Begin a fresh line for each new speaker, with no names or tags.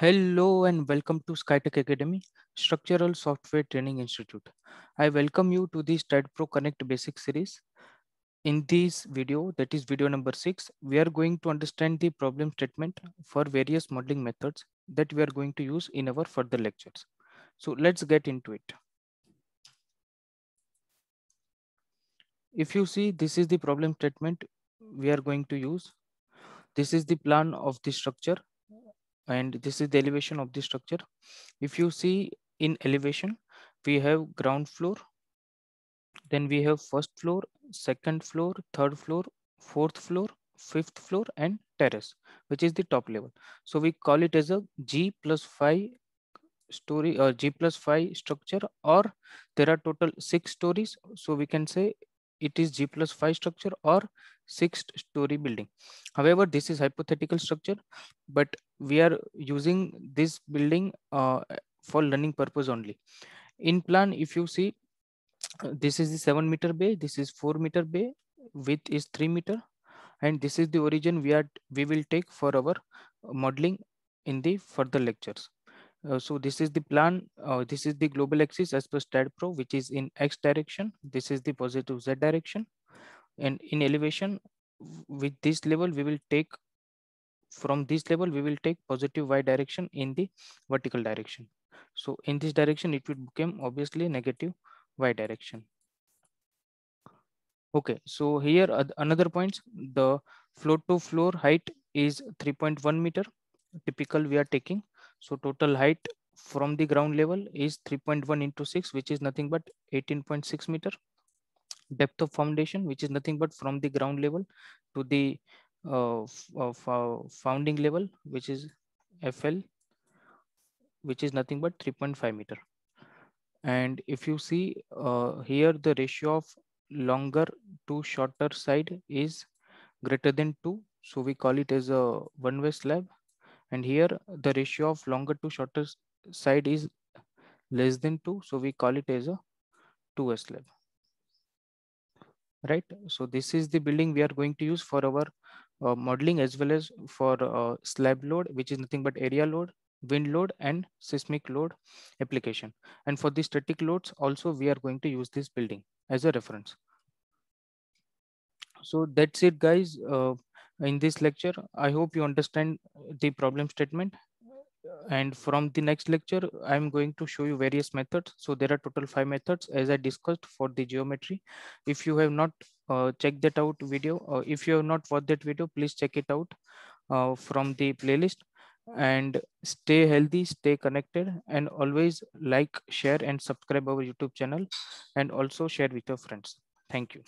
Hello and welcome to Skytech Academy, Structural Software Training Institute. I welcome you to this Pro Connect Basic Series. In this video, that is video number six, we are going to understand the problem statement for various modeling methods that we are going to use in our further lectures. So let's get into it. If you see, this is the problem statement we are going to use. This is the plan of the structure and this is the elevation of the structure. If you see in elevation, we have ground floor, then we have first floor, second floor, third floor, fourth floor, fifth floor and terrace, which is the top level. So we call it as a G plus five story or uh, G plus five structure or there are total six stories. So we can say it is G plus 5 structure or sixth story building. However, this is hypothetical structure, but we are using this building uh, for learning purpose only. In plan, if you see, this is the 7 meter bay, this is 4 meter bay, width is 3 meter, and this is the origin we are we will take for our modeling in the further lectures. Uh, so this is the plan. Uh, this is the global axis as per pro, which is in X direction. This is the positive Z direction. And in elevation, with this level, we will take from this level, we will take positive Y direction in the vertical direction. So in this direction, it would become obviously negative Y direction. Okay, so here another points, the floor to floor height is 3.1 meter. Typical we are taking so total height from the ground level is 3.1 into 6, which is nothing but 18.6 meter. Depth of foundation, which is nothing but from the ground level to the uh, uh founding level, which is FL, which is nothing but 3.5 meter. And if you see uh, here, the ratio of longer to shorter side is greater than 2. So we call it as a one-way slab and here the ratio of longer to shorter side is less than 2. So we call it as a 2S lab. Right. So this is the building we are going to use for our uh, modeling as well as for uh, slab load, which is nothing but area load, wind load and seismic load application. And for the static loads also, we are going to use this building as a reference. So that's it guys. Uh, in this lecture. I hope you understand the problem statement. And from the next lecture, I'm going to show you various methods. So there are total five methods as I discussed for the geometry. If you have not uh, checked that out video, uh, if you have not watched that video, please check it out uh, from the playlist and stay healthy stay connected and always like share and subscribe our youtube channel and also share with your friends thank you